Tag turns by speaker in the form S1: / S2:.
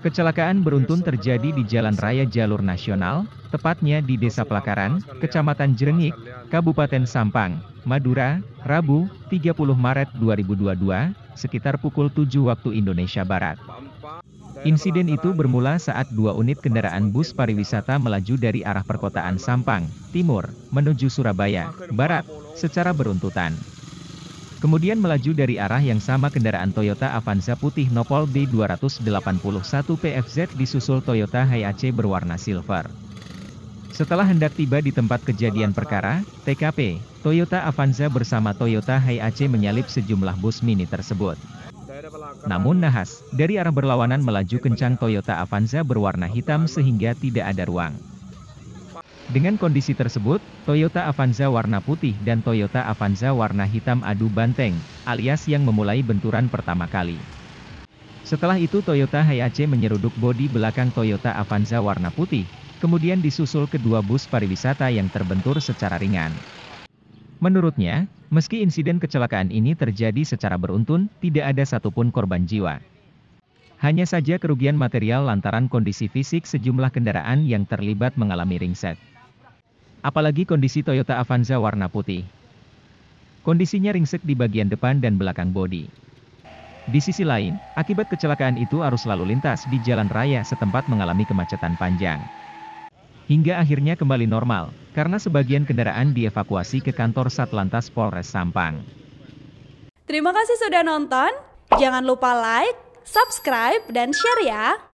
S1: Kecelakaan beruntun terjadi di Jalan Raya Jalur Nasional, tepatnya di Desa Pelakaran, Kecamatan Jerengik, Kabupaten Sampang, Madura, Rabu, 30 Maret 2022, sekitar pukul 7 waktu Indonesia Barat. Insiden itu bermula saat dua unit kendaraan bus pariwisata melaju dari arah perkotaan Sampang, Timur, menuju Surabaya, Barat, secara beruntutan. Kemudian melaju dari arah yang sama kendaraan Toyota Avanza putih Nopol B281 PFZ disusul Toyota Hiace berwarna silver. Setelah hendak tiba di tempat kejadian perkara, TKP, Toyota Avanza bersama Toyota Hiace menyalip sejumlah bus mini tersebut. Namun nahas, dari arah berlawanan melaju kencang Toyota Avanza berwarna hitam sehingga tidak ada ruang. Dengan kondisi tersebut, Toyota Avanza warna putih dan Toyota Avanza warna hitam adu banteng, alias yang memulai benturan pertama kali. Setelah itu Toyota Hiace menyeruduk bodi belakang Toyota Avanza warna putih, kemudian disusul kedua bus pariwisata yang terbentur secara ringan. Menurutnya, meski insiden kecelakaan ini terjadi secara beruntun, tidak ada satupun korban jiwa. Hanya saja kerugian material lantaran kondisi fisik sejumlah kendaraan yang terlibat mengalami ringset. Apalagi kondisi Toyota Avanza warna putih. Kondisinya ringsek di bagian depan dan belakang bodi. Di sisi lain, akibat kecelakaan itu arus lalu lintas di jalan raya setempat mengalami kemacetan panjang. Hingga akhirnya kembali normal, karena sebagian kendaraan dievakuasi ke kantor Satlantas Polres Sampang. Terima kasih sudah nonton, jangan lupa like, subscribe, dan share ya!